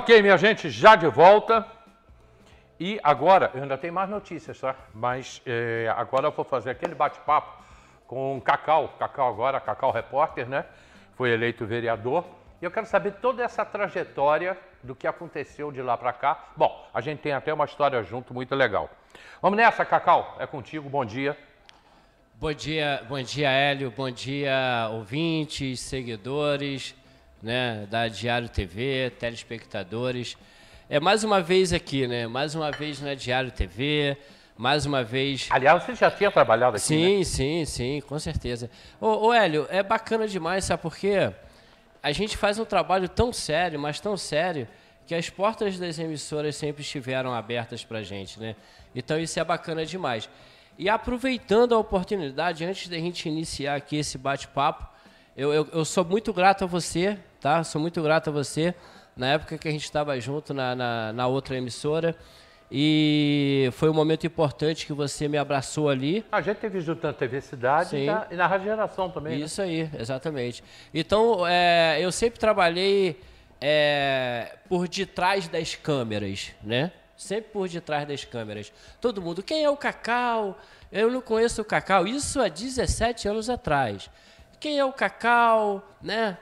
Ok, minha gente, já de volta. E agora, eu ainda tenho mais notícias, tá? Mas eh, agora eu vou fazer aquele bate-papo com Cacau. Cacau agora, Cacau repórter, né? Foi eleito vereador. E eu quero saber toda essa trajetória do que aconteceu de lá para cá. Bom, a gente tem até uma história junto muito legal. Vamos nessa, Cacau. É contigo, bom dia. Bom dia, bom dia, Hélio. Bom dia, ouvintes, seguidores né, da Diário TV, telespectadores. É mais uma vez aqui, né? Mais uma vez na Diário TV, mais uma vez. Aliás, você já tinha trabalhado aqui? Sim, né? sim, sim, com certeza. Ô, ô, Hélio, é bacana demais, sabe por quê? A gente faz um trabalho tão sério, mas tão sério, que as portas das emissoras sempre estiveram abertas pra gente, né? Então isso é bacana demais. E aproveitando a oportunidade, antes da gente iniciar aqui esse bate-papo, eu, eu, eu, sou muito grato a você tá? Sou muito grato a você. Na época que a gente estava junto na, na, na, outra emissora. E foi um momento importante que você me abraçou ali. A gente teve junto na TV Cidade e na, e na Rádio Geração também. Né? Isso né? aí, exatamente. Então, é, eu sempre trabalhei é, por detrás das câmeras, né? Sempre por detrás das câmeras. Todo mundo, quem é o Cacau? Eu não conheço o Cacau. Isso há 17 anos atrás. Quem é o Cacau, né?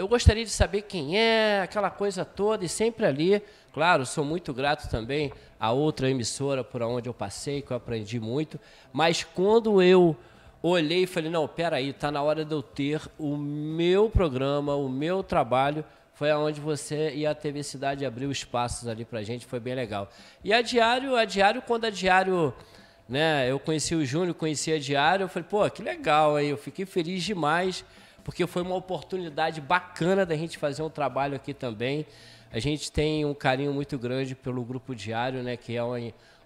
Eu gostaria de saber quem é, aquela coisa toda, e sempre ali. Claro, sou muito grato também a outra emissora por onde eu passei, que eu aprendi muito. Mas quando eu olhei e falei, não, peraí, está na hora de eu ter o meu programa, o meu trabalho, foi aonde você e a TV Cidade abriu espaços ali pra gente, foi bem legal. E a Diário, a Diário, quando a Diário, né, eu conheci o Júnior, conheci a Diário, eu falei, pô, que legal, aí eu fiquei feliz demais porque foi uma oportunidade bacana da gente fazer um trabalho aqui também. A gente tem um carinho muito grande pelo Grupo Diário, né, que é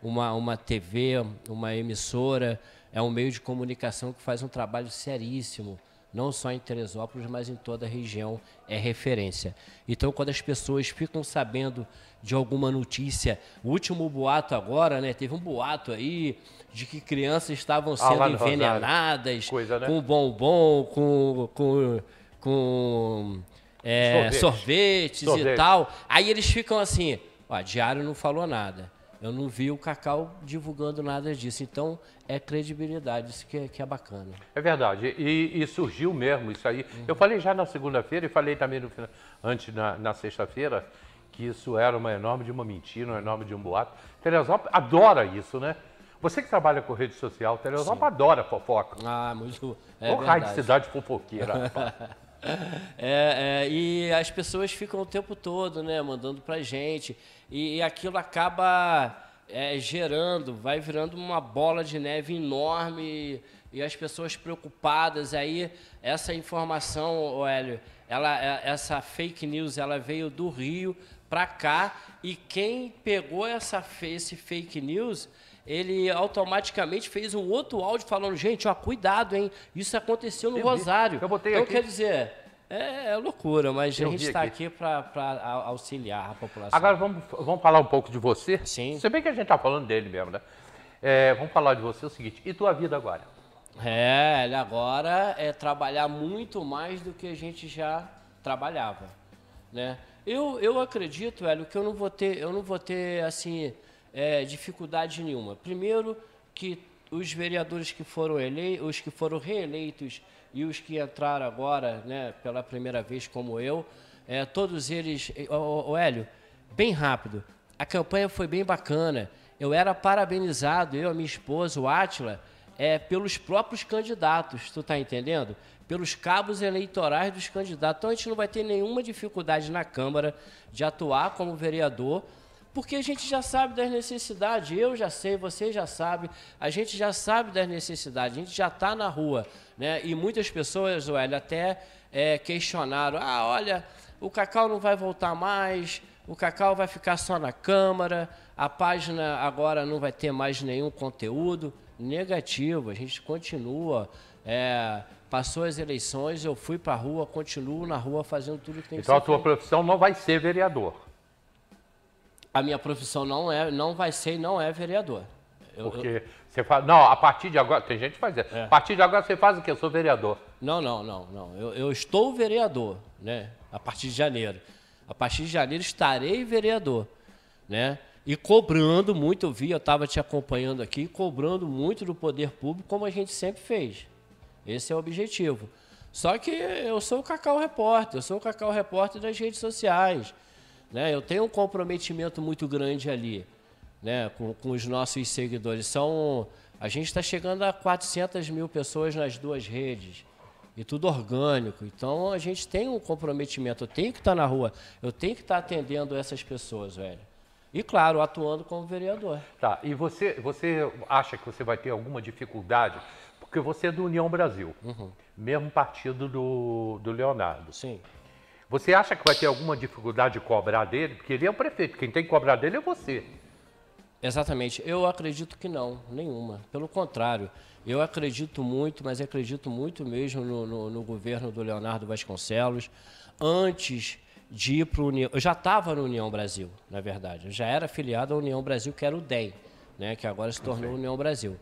uma, uma TV, uma emissora, é um meio de comunicação que faz um trabalho seríssimo não só em Teresópolis, mas em toda a região é referência. Então, quando as pessoas ficam sabendo de alguma notícia, o último boato agora, né? Teve um boato aí de que crianças estavam ah, sendo ah, envenenadas Coisa, né? com bombom, com, com, com é, sorvetes, sorvetes, sorvetes e tal. Aí eles ficam assim, ó, diário não falou nada. Eu não vi o Cacau divulgando nada disso. Então, é credibilidade, isso que é, que é bacana. É verdade. E, e, surgiu mesmo isso aí. Uhum. Eu falei já na segunda-feira e falei também no, antes na, na sexta-feira que isso era uma enorme de uma mentira, uma enorme de um boato. Teresópolis adora isso, né? Você que trabalha com rede social, Teresópolis adora fofoca. Ah, muito. É raio de cidade fofoqueira. É, é, e as pessoas ficam o tempo todo, né, mandando pra gente. E, e aquilo acaba é, gerando, vai virando uma bola de neve enorme e, e as pessoas preocupadas. Aí essa informação, Hélio, ela, é, essa fake news, ela veio do Rio para cá e quem pegou essa, esse fake news ele automaticamente fez um outro áudio falando, gente, ó, cuidado, hein? Isso aconteceu no eu Rosário. Eu botei então, aqui. quer dizer, é, é loucura, mas eu a gente está aqui, aqui para auxiliar a população. Agora vamos, vamos falar um pouco de você. Sim. Se bem que a gente está falando dele mesmo, né? É, vamos falar de você é o seguinte, e tua vida agora? É, agora é trabalhar muito mais do que a gente já trabalhava, né? Eu, eu acredito, Hélio, que eu não vou ter, eu não vou ter assim, é, dificuldade nenhuma. Primeiro, que os vereadores que foram eleitos, os que foram reeleitos e os que entraram agora, né, pela primeira vez como eu, é, todos eles, o, o Hélio, bem rápido. A campanha foi bem bacana. Eu era parabenizado, eu, a minha esposa, o Átila, é, pelos próprios candidatos, tu tá entendendo? Pelos cabos eleitorais dos candidatos. Então a gente não vai ter nenhuma dificuldade na Câmara de atuar como vereador porque a gente já sabe das necessidades, eu já sei, você já sabe, a gente já sabe das necessidades, a gente já está na rua. Né? E muitas pessoas, Zoélio, até é, questionaram: ah, olha, o Cacau não vai voltar mais, o Cacau vai ficar só na Câmara, a página agora não vai ter mais nenhum conteúdo. Negativo, a gente continua. É, passou as eleições, eu fui para a rua, continuo na rua fazendo tudo que tem então, que ser. Então a tua feito. profissão não vai ser vereador a minha profissão não é, não vai ser e não é vereador. Eu, Porque eu... você fala, não, a partir de agora, tem gente que faz isso. É. A partir de agora você faz o quê? Eu sou vereador. Não, não, não, não. Eu, eu estou vereador, né? A partir de janeiro. A partir de janeiro estarei vereador, né? E cobrando muito, eu vi, eu estava te acompanhando aqui, cobrando muito do poder público, como a gente sempre fez. Esse é o objetivo. Só que eu sou o Cacau Repórter, eu sou o Cacau Repórter das redes sociais. Né? Eu tenho um comprometimento muito grande ali né? com, com os nossos seguidores. São, a gente está chegando a 400 mil pessoas nas duas redes e tudo orgânico. Então a gente tem um comprometimento. Eu tenho que estar tá na rua, eu tenho que estar tá atendendo essas pessoas, velho. E claro, atuando como vereador. Tá. E você, você acha que você vai ter alguma dificuldade? Porque você é do União Brasil, uhum. mesmo partido do, do Leonardo. Sim. Você acha que vai ter alguma dificuldade de cobrar dele? Porque ele é o prefeito, quem tem que cobrar dele é você. Exatamente. Eu acredito que não, nenhuma. Pelo contrário, eu acredito muito, mas acredito muito mesmo no, no, no governo do Leonardo Vasconcelos. Antes de ir para o União. Eu já estava no União Brasil, na verdade. Eu já era filiado à União Brasil, que era o DEM, né, que agora se tornou União Brasil.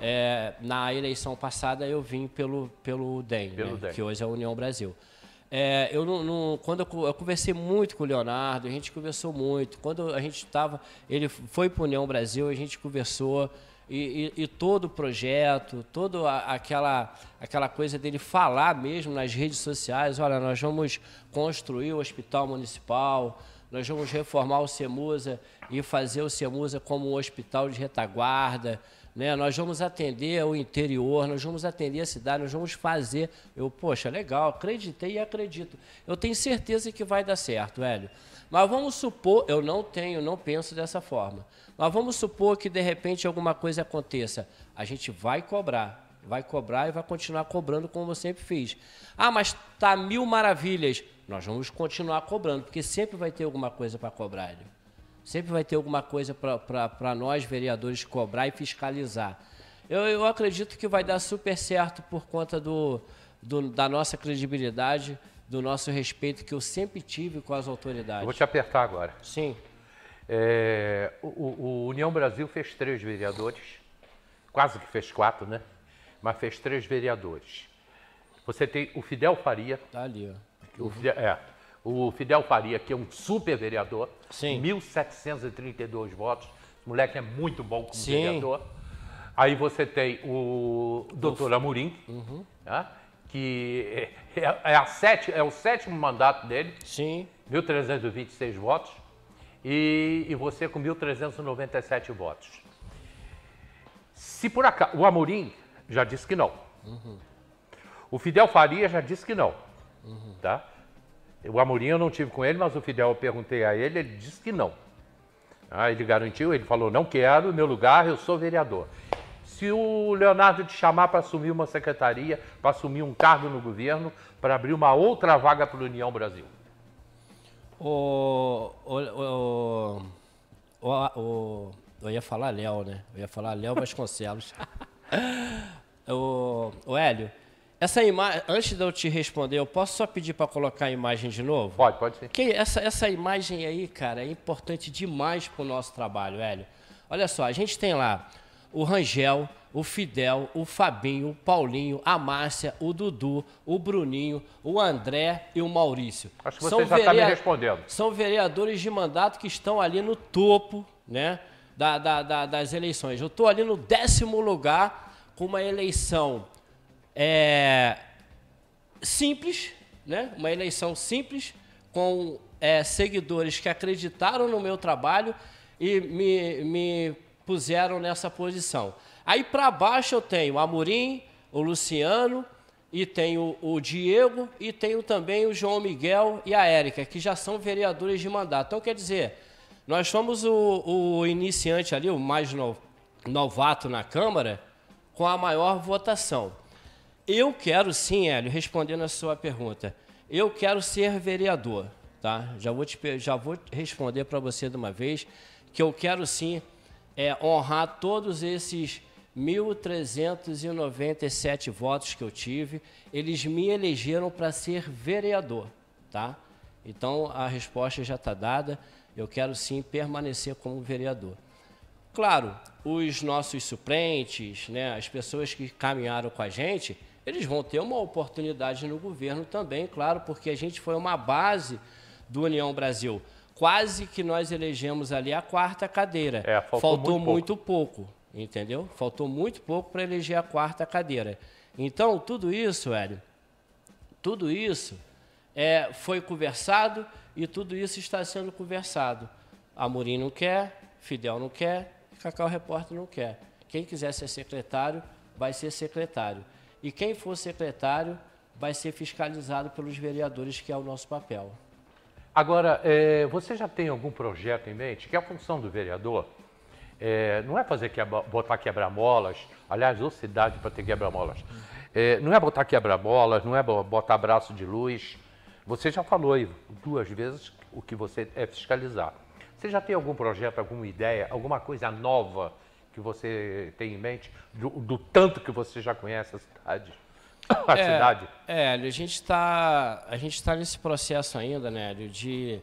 É, na eleição passada eu vim pelo, pelo DEM, pelo né, DEM. que hoje é a União Brasil. É, eu não, não quando eu, eu, conversei muito com o Leonardo, a gente conversou muito. Quando a gente estava, ele foi para o União Brasil, a gente conversou e, e, e todo o projeto, toda aquela aquela coisa dele falar mesmo nas redes sociais, olha, nós vamos construir o hospital municipal, nós vamos reformar o CEMUSA e fazer o CEMUSA como um hospital de retaguarda. Né? Nós vamos atender o interior, nós vamos atender a cidade, nós vamos fazer. Eu, poxa, legal, acreditei e acredito. Eu tenho certeza que vai dar certo, velho. Mas vamos supor, eu não tenho, não penso dessa forma. Mas vamos supor que de repente alguma coisa aconteça. A gente vai cobrar, vai cobrar e vai continuar cobrando como eu sempre fiz. Ah, mas tá mil maravilhas. Nós vamos continuar cobrando, porque sempre vai ter alguma coisa para cobrar. Né? Sempre vai ter alguma coisa para nós, vereadores, cobrar e fiscalizar. Eu, eu acredito que vai dar super certo por conta do, do, da nossa credibilidade, do nosso respeito que eu sempre tive com as autoridades. Eu vou te apertar agora. Sim. É, o, o, União Brasil fez três vereadores, quase que fez quatro, né? Mas fez três vereadores. Você tem o Fidel Faria. Tá ali, ó. O Fidel, é, o Fidel Faria, que é um super vereador, Sim. 1.732 votos. moleque é muito bom como Sim. vereador. Aí você tem o doutor Amorim, uhum. né, que é, é, é, a sete, é o sétimo mandato dele, Sim. 1.326 votos, e, e você com 1.397 votos. Se por acaso, o Amorim já disse que não. Uhum. O Fidel Faria já disse que não. Uhum. Tá? O Amorim eu não tive com ele, mas o Fidel eu perguntei a ele, ele disse que não. Ah, ele garantiu, ele falou, não quero, meu lugar, eu sou vereador. Se o Leonardo te chamar para assumir uma secretaria, para assumir um cargo no governo, para abrir uma outra vaga para o União Brasil. O, o, o, eu ia falar Léo, né? Eu ia falar Léo Vasconcelos. o, o Hélio, essa imagem, antes de eu te responder, eu posso só pedir para colocar a imagem de novo? Pode, pode sim. Que essa, essa imagem aí, cara, é importante demais para o nosso trabalho, velho. Olha só, a gente tem lá o Rangel, o Fidel, o Fabinho, o Paulinho, a Márcia, o Dudu, o Bruninho, o André e o Maurício. Acho que você são já está me respondendo. São vereadores de mandato que estão ali no topo, né, da, da, da, das eleições. Eu estou ali no décimo lugar com uma eleição é, simples, né? uma eleição simples, com é, seguidores que acreditaram no meu trabalho e me, me puseram nessa posição. Aí para baixo eu tenho Amorim, o Luciano, e tenho o Diego, e tenho também o João Miguel e a Érica, que já são vereadores de mandato. Então, quer dizer, nós somos o, o iniciante ali, o mais no, novato na Câmara, com a maior votação. Eu quero sim, Hélio, respondendo a sua pergunta. Eu quero ser vereador, tá? Já vou, te, já vou responder para você de uma vez que eu quero sim é, honrar todos esses 1.397 votos que eu tive. Eles me elegeram para ser vereador, tá? Então a resposta já está dada. Eu quero sim permanecer como vereador. Claro, os nossos suplentes, né, as pessoas que caminharam com a gente, eles vão ter uma oportunidade no governo também, claro, porque a gente foi uma base do União Brasil. Quase que nós elegemos ali a quarta cadeira. É, faltou, faltou muito, muito pouco. pouco. entendeu? Faltou muito pouco para eleger a quarta cadeira. Então, tudo isso, Hélio, tudo isso é, foi conversado e tudo isso está sendo conversado. Amorim não quer, Fidel não quer, Cacau Repórter não quer. Quem quiser ser secretário, vai ser secretário. E quem for secretário vai ser fiscalizado pelos vereadores, que é o nosso papel. Agora, é, você já tem algum projeto em mente? Que é a função do vereador é, não é fazer que botar quebra-molas, aliás, ou cidade para ter quebra-molas. É, não é botar quebra-molas, não é botar braço de luz. Você já falou aí duas vezes o que você é fiscalizar. Você já tem algum projeto, alguma ideia, alguma coisa nova que você tem em mente, do, do tanto que você já conhece a cidade? A é, cidade? É, a gente está tá nesse processo ainda, né, Hélio, de,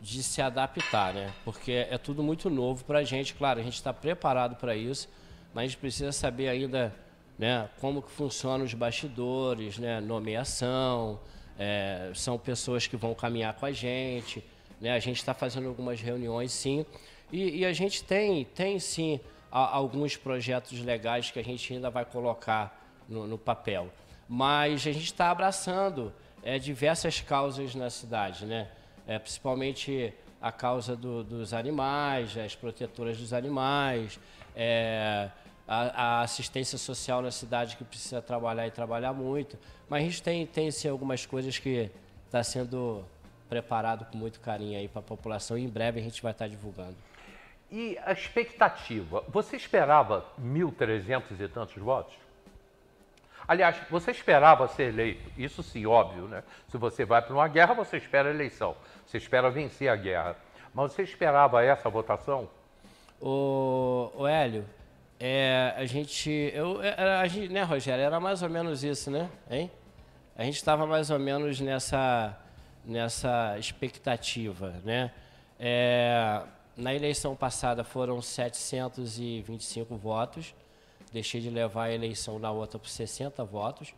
de se adaptar, né? Porque é tudo muito novo para a gente, claro, a gente está preparado para isso, mas a gente precisa saber ainda né, como que funcionam os bastidores, né, nomeação, é, são pessoas que vão caminhar com a gente, né, a gente está fazendo algumas reuniões, sim, e, e, a gente tem, tem sim a, alguns projetos legais que a gente ainda vai colocar no, no papel. Mas a gente está abraçando é, diversas causas na cidade, né? É, principalmente a causa do, dos animais, as protetoras dos animais, é, a, a, assistência social na cidade que precisa trabalhar e trabalhar muito. Mas a gente tem, tem sim, algumas coisas que está sendo preparado com muito carinho aí para a população e em breve a gente vai estar tá divulgando. E a expectativa? Você esperava 1.300 e tantos votos? Aliás, você esperava ser eleito, isso sim, óbvio, né? Se você vai para uma guerra, você espera a eleição, você espera vencer a guerra. Mas você esperava essa votação? O, o Hélio, é, a gente. Eu, é, era, a gente, né, Rogério? Era mais ou menos isso, né? Hein? A gente estava mais ou menos nessa, nessa expectativa, né? É, na eleição passada foram 725 votos. Deixei de levar a eleição na outra por 60 votos.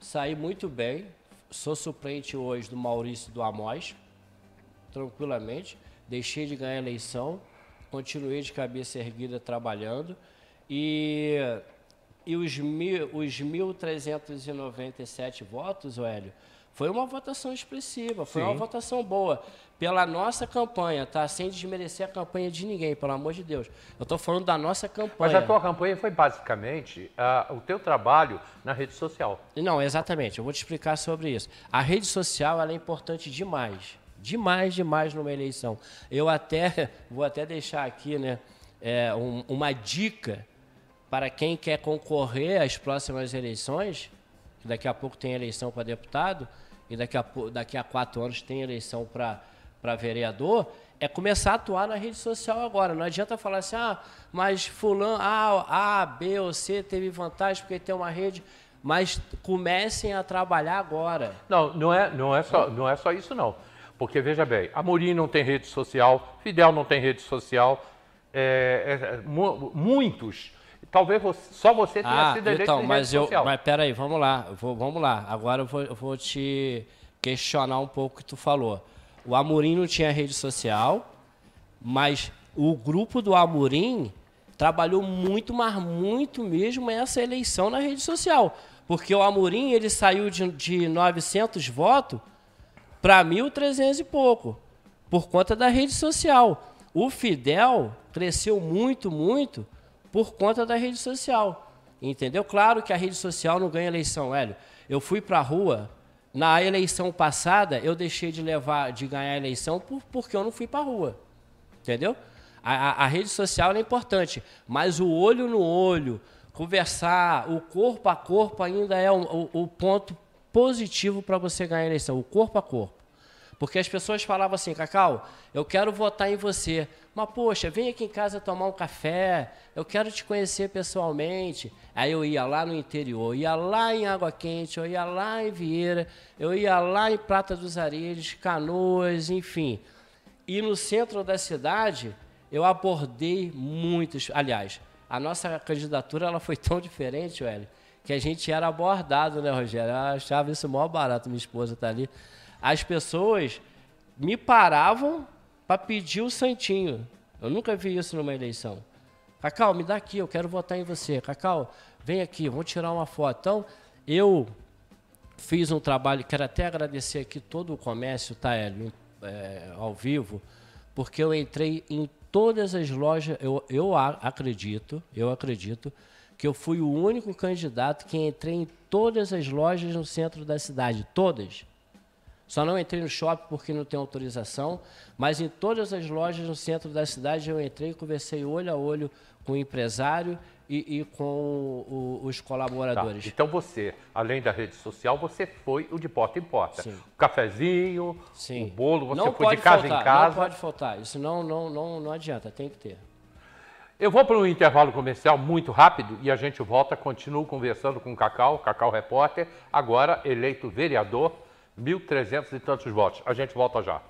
Saí muito bem. Sou suplente hoje do Maurício do Amós, tranquilamente. Deixei de ganhar a eleição. Continuei de cabeça erguida trabalhando. E, e os, mil, os 1.397 votos, Hélio, foi uma votação expressiva, foi Sim. uma votação boa. Pela nossa campanha, tá? Sem desmerecer a campanha de ninguém, pelo amor de Deus. Eu estou falando da nossa campanha. Mas a tua campanha foi basicamente uh, o teu trabalho na rede social. Não, exatamente. Eu vou te explicar sobre isso. A rede social ela é importante demais. Demais, demais numa eleição. Eu até vou até deixar aqui, né? É, um, uma dica para quem quer concorrer às próximas eleições, que daqui a pouco tem eleição para deputado e daqui a, daqui a quatro anos tem eleição para vereador, é começar a atuar na rede social agora. Não adianta falar assim, ah, mas fulano, ah, A, B ou C teve vantagem porque tem uma rede. Mas comecem a trabalhar agora. Não, não é, não é, só, não é só isso, não. Porque, veja bem, Amorim não tem rede social, Fidel não tem rede social, é, é, é muitos Talvez você, só você tenha ah, sido eleito então, mas eu, social. Mas peraí, vamos lá, vou, vamos lá. Agora eu vou, eu vou te questionar um pouco o que tu falou. O Amorim não tinha rede social, mas o grupo do Amorim trabalhou muito, mas muito mesmo essa eleição na rede social. Porque o Amorim ele saiu de, de 900 votos para 1.300 e pouco, por conta da rede social. O Fidel cresceu muito, muito, por conta da rede social. Entendeu? Claro que a rede social não ganha eleição, Hélio. Eu fui para a rua, na eleição passada, eu deixei de levar, de ganhar a eleição por, porque eu não fui para a rua. Entendeu? A, a, a rede social é importante, mas o olho no olho, conversar, o corpo a corpo ainda é o, o, o ponto positivo para você ganhar a eleição, o corpo a corpo. Porque as pessoas falavam assim, Cacau, eu quero votar em você. Mas, poxa, vem aqui em casa tomar um café, eu quero te conhecer pessoalmente. Aí eu ia lá no interior, ia lá em Água Quente, eu ia lá em Vieira, eu ia lá em Prata dos Areias, Canoas, enfim. E no centro da cidade, eu abordei muitos. Aliás, a nossa candidatura ela foi tão diferente, Wélio, que a gente era abordado, né, Rogério? Eu achava isso maior barato, minha esposa está ali as pessoas me paravam para pedir o santinho. Eu nunca vi isso numa eleição. Cacau, me dá aqui, eu quero votar em você. Cacau, vem aqui, vamos tirar uma foto. Então, eu fiz um trabalho, quero até agradecer aqui todo o comércio, tá, Hélio, é, ao vivo, porque eu entrei em todas as lojas, eu, eu acredito, eu acredito, que eu fui o único candidato que entrei em todas as lojas no centro da cidade, todas. Só não entrei no shopping porque não tem autorização, mas em todas as lojas no centro da cidade eu entrei e conversei olho a olho com o empresário e, e com o, os colaboradores. Tá. Então você, além da rede social, você foi o de porta em porta. Sim. O cafezinho, Sim. o bolo, você não foi de casa faltar, em casa. Não pode faltar, isso não, não, não, não adianta, tem que ter. Eu vou para um intervalo comercial muito rápido e a gente volta, continuo conversando com o Cacau, Cacau Repórter, agora eleito vereador 1.300 e tantos votos. A gente volta já.